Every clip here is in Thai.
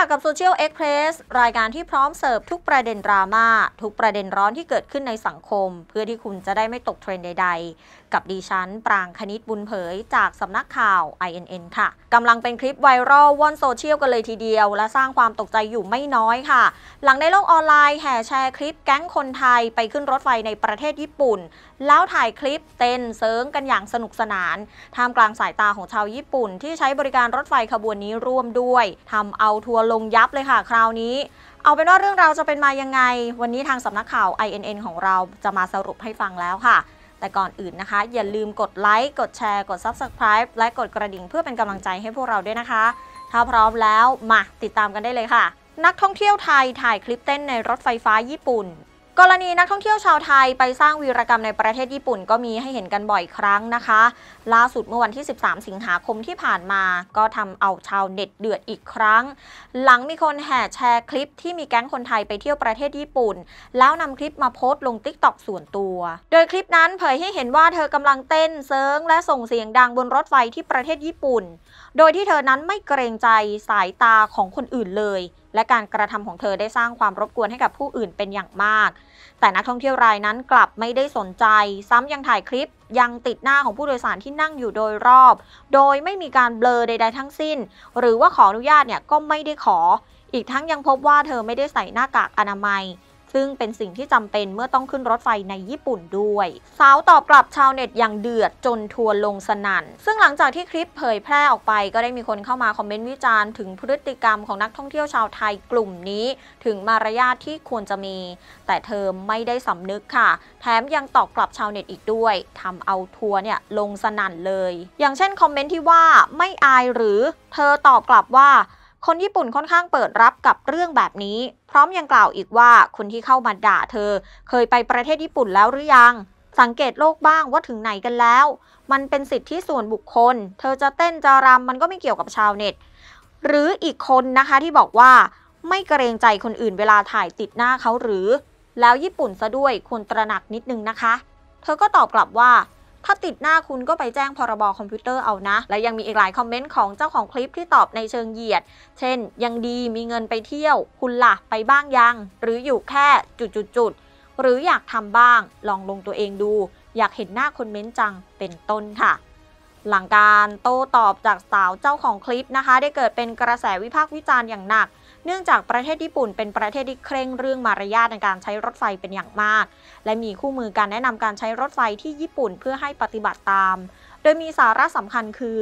ะกับ Social Express รายการที่พร้อมเสิร์ฟทุกประเด็นดรามา่าทุกประเด็นร้อนที่เกิดขึ้นในสังคม เพื่อที่คุณจะได้ไม่ตกเทรนด์ใดๆ กับดีฉันปรางคณิตบุญเผยจากสำนักข่าว INN ค่ะ กำลังเป็นคลิปไวรัลว่อนโซเชียลกันเลยทีเดียว และสร้างความตกใจอยู่ไม่น้อยค่ะ หลังในโลกออนไลน์แห่แชร์คลิปแก๊งคนไทยไปขึ้นรถไฟในประเทศญี่ปุ่นแล้วถ่ายคลิปเต้นเซิร์งกันอย่างสนุกสนานท่ามกลางสายตาของชาวญี่ปุ่นที่ใช้บริการรถไฟขบวนนี้ร่วมด้วยทำเอาทัวลงยับเลยค่ะคราวนี้ เอาเป็นว่าเรื่องราวจะเป็นมายังไง วันนี้ทางสำนักข่าว INN ของเราจะมาสรุปให้ฟังแล้วค่ะ แต่ก่อนอื่นนะคะอย่าลืมกดไลค์กดแชร์กด Subscribe และกดกระดิ่งเพื่อเป็นกำลังใจให้พวกเราด้วยนะคะ ถ้าพร้อมแล้วมาติดตามกันได้เลยค่ะ นักท่องเที่ยวไทยถ่ายคลิปเต้นในรถไฟฟ้าญี่ปุ่นกรณีนักท่องเที่ยวชาวไทยไปสร้างวีรกรรมในประเทศญี่ปุ่นก็มีให้เห็นกันบ่อยครั้งนะคะ ล่าสุดเมื่อวันที่ 13 สิงหาคมที่ผ่านมาก็ทำเอาชาวเน็ตเดือดอีกครั้ง หลังมีคนแห่แชร์คลิปที่มีแก๊งคนไทยไปเที่ยวประเทศญี่ปุ่น แล้วนำคลิปมาโพสต์ลงติ๊กต็อกส่วนตัว โดยคลิปนั้นเผยให้เห็นว่าเธอกำลังเต้นเซิงและส่งเสียงดังบนรถไฟที่ประเทศญี่ปุ่นโดยที่เธอนั้นไม่เกรงใจสายตาของคนอื่นเลย และการกระทำของเธอได้สร้างความรบกวนให้กับผู้อื่นเป็นอย่างมาก แต่นักท่องเที่ยวรายนั้นกลับไม่ได้สนใจ ซ้ำยังถ่ายคลิป ยังติดหน้าของผู้โดยสารที่นั่งอยู่โดยรอบ โดยไม่มีการเบลอใดๆทั้งสิ้น หรือว่าขออนุญาตเนี่ยก็ไม่ได้ขอ อีกทั้งยังพบว่าเธอไม่ได้ใส่หน้ากากอนามัยซึ่งเป็นสิ่งที่จำเป็นเมื่อต้องขึ้นรถไฟในญี่ปุ่นด้วย สาวตอบกลับชาวเน็ตอย่างเดือดจนทัวลงสนัน่นซึ่งหลังจากที่คลิปเผยแพร่ออกไปก็ได้มีคนเข้ามาคอมเมนต์วิจารณ์ถึงพฤติกรรมของนักท่องเที่ยวชาวไทยกลุ่มนี้ ถึงมารยาทที่ควรจะมี แต่เธอไม่ได้สำนึกค่ะ แถมยังตอบกลับชาวเน็ตอีกด้วยทำเอาทัวร์เนี่ยลงสนั่นเลย อย่างเช่นคอมเมนต์ที่ว่าไม่อายหรือเธอตอบกลับว่าคนญี่ปุ่นค่อนข้างเปิดรับกับเรื่องแบบนี้ พร้อมยังกล่าวอีกว่าคนที่เข้ามาด่าเธอ เคยไปประเทศญี่ปุ่นแล้วหรือยัง สังเกตโลกบ้างว่าถึงไหนกันแล้ว มันเป็นสิทธิส่วนบุคคล เธอจะเต้นจะรำมันก็ไม่เกี่ยวกับชาวเน็ตหรืออีกคนนะคะที่บอกว่า ไม่เกรงใจคนอื่นเวลาถ่ายติดหน้าเขาหรือ แล้วญี่ปุ่นซะด้วยควรตระหนักนิดนึงนะคะ เธอก็ตอบกลับว่าถ้าติดหน้าคุณก็ไปแจ้งพรบคอมพิวเตอร์เอานะ และยังมีอีกหลายคอมเมนต์ของเจ้าของคลิปที่ตอบในเชิงเหยียด เช่น ยังดีมีเงินไปเที่ยว คุณละ่ะไปบ้างยัง หรืออยู่แค่จุดๆๆหรืออยากทำบ้างลองลงตัวเองดู อยากเห็นหน้าคนเม้นจังเป็นต้นค่ะ หลังการโต้ตอบจากสาวเจ้าของคลิปนะคะ ได้เกิดเป็นกระแสวิพากษ์วิจารณ์อย่างหนักเนื่องจากประเทศญี่ปุ่นเป็นประเทศที่เคร่งเรื่องมารยาทในการใช้รถไฟเป็นอย่างมาก และมีคู่มือการแนะนำการใช้รถไฟที่ญี่ปุ่นเพื่อให้ปฏิบัติตาม โดยมีสาระสำคัญคือ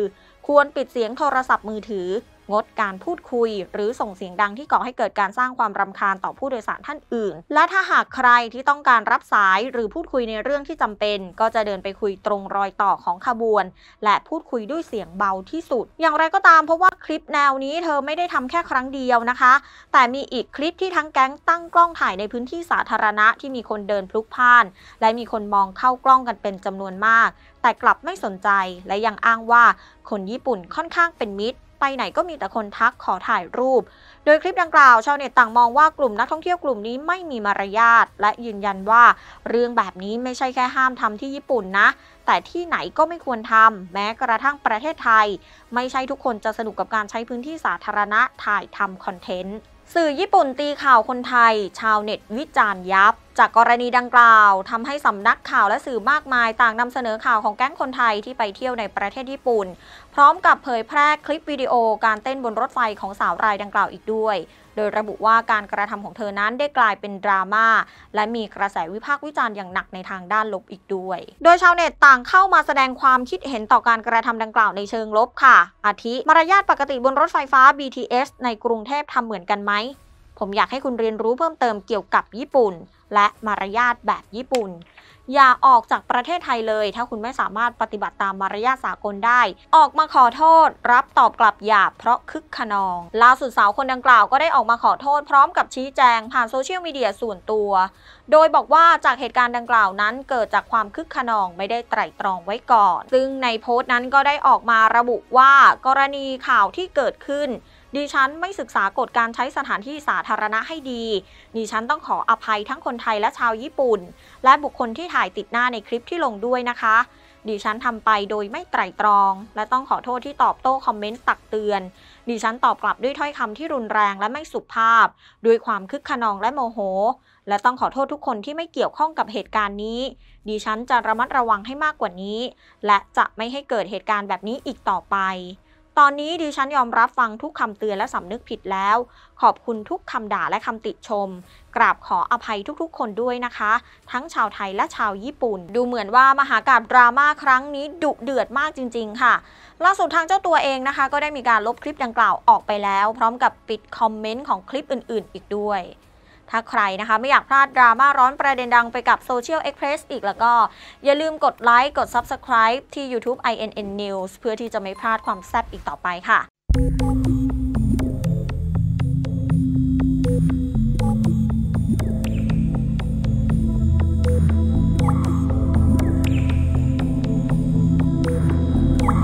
ควรปิดเสียงโทรศัพท์มือถืองดการพูดคุยหรือส่งเสียงดังที่ก่อให้เกิดการสร้างความรำคาญต่อผู้โดยสารท่านอื่น และถ้าหากใครที่ต้องการรับสายหรือพูดคุยในเรื่องที่จำเป็น ก็จะเดินไปคุยตรงรอยต่อของขบวน และพูดคุยด้วยเสียงเบาที่สุด อย่างไรก็ตามเพราะว่าคลิปแนวนี้เธอไม่ได้ทำแค่ครั้งเดียวนะคะ แต่มีอีกคลิปที่ทั้งแก๊งตั้งกล้องถ่ายในพื้นที่สาธารณะ ที่มีคนเดินพลุกพ่าน และมีคนมองเข้ากล้องกันเป็นจำนวนมาก แต่กลับไม่สนใจและยังอ้างว่าคนญี่ปุ่นค่อนข้างเป็นมิตรไปไหนก็มีแต่คนทักขอถ่ายรูป โดยคลิปดังกล่าวชาวเน็ตต่างมองว่ากลุ่มนักท่องเที่ยวกลุ่มนี้ไม่มีมารยาทและยืนยันว่า เรื่องแบบนี้ไม่ใช่แค่ห้ามทำที่ญี่ปุ่นนะ แต่ที่ไหนก็ไม่ควรทำ แม้กระทั่งประเทศไทย ไม่ใช่ทุกคนจะสนุกกับการใช้พื้นที่สาธารณะถ่ายทำคอนเทนต์สื่อญี่ปุ่นตีข่าวคนไทย ชาวเน็ตวิจารณ์ยับจากกรณีดังกล่าวทำให้สำนักข่าวและสื่อมากมาย ต่างนำเสนอข่าวของแก๊งคนไทยที่ไปเที่ยวในประเทศญี่ปุ่น พร้อมกับเผยแพร่คลิปวิดีโอ การเต้นบนรถไฟของสาวรายดังกล่าวอีกด้วย โดยระบุว่าการกระทำของเธอนั้นได้กลายเป็นดราม่าและมีกระแสวิพากษ์วิจารณ์อย่างหนักในทางด้านลบอีกด้วย โดยชาวเน็ตต่างเข้ามาแสดงความคิดเห็นต่อการกระทำดังกล่าวในเชิงลบค่ะ อาทิมารยาทปกติบนรถไฟฟ้า BTS ในกรุงเทพทำเหมือนกันไหมผมอยากให้คุณเรียนรู้เพิ่มเติมเกี่ยวกับญี่ปุ่น และมารยาทแบบญี่ปุ่น อย่าออกจากประเทศไทยเลย ถ้าคุณไม่สามารถปฏิบัติตามมารยาทสากลได้ ออกมาขอโทษรับตอบกลับหยาบเพราะคึกขนองล่าสุดสาวคนดังกล่าวก็ได้ออกมาขอโทษ พร้อมกับชี้แจงผ่านโซเชียลมีเดียส่วนตัว โดยบอกว่าจากเหตุการณ์ดังกล่าวนั้นเกิดจากความคึกขนองไม่ได้ไตร่ตรองไว้ก่อนซึ่งในโพสต์นั้นก็ได้ออกมาระบุว่ากรณีข่าวที่เกิดขึ้นดิฉันไม่ศึกษากฎการใช้สถานที่สาธารณะให้ดี ดิฉันต้องขออภัยทั้งคนไทยและชาวญี่ปุ่น และบุคคลที่ถ่ายติดหน้าในคลิปที่ลงด้วยนะคะ ดิฉันทำไปโดยไม่ไตร่ตรอง และต้องขอโทษที่ตอบโต้คอมเมนต์ตักเตือน ดิฉันตอบกลับด้วยถ้อยคำที่รุนแรงและไม่สุภาพ ด้วยความคึกขนองและโมโห และต้องขอโทษทุกคนที่ไม่เกี่ยวข้องกับเหตุการณ์นี้ ดิฉันจะระมัดระวังให้มากกว่านี้ และจะไม่ให้เกิดเหตุการณ์แบบนี้อีกต่อไปตอนนี้ดิฉันยอมรับฟังทุกคำเตือน และสำนึกผิดแล้ว ขอบคุณทุกคำด่าและคำติชม กราบขออภัยทุกๆ คนด้วยนะคะ ทั้งชาวไทยและชาวญี่ปุ่น ดูเหมือนว่ามหากราบดราม่าครั้งนี้ ดุเดือดมากจริงๆค่ะล่าสุดทางเจ้าตัวเองนะคะ ก็ได้มีการลบคลิปดังกล่าวออกไปแล้ว พร้อมกับปิดคอมเมนต์ของคลิปอื่นๆอีกด้วยถ้าใครนะคะไม่อยากพลาดดราม่าร้อนประเด็นดังไปกับโซเชียลเอ็กเพรสอีกแล้วก็ อย่าลืมกดไลค์กด Subscribe ที่ YouTube INN News เพื่อที่จะไม่พลาดความแซ่บอีกต่อไปค่ะ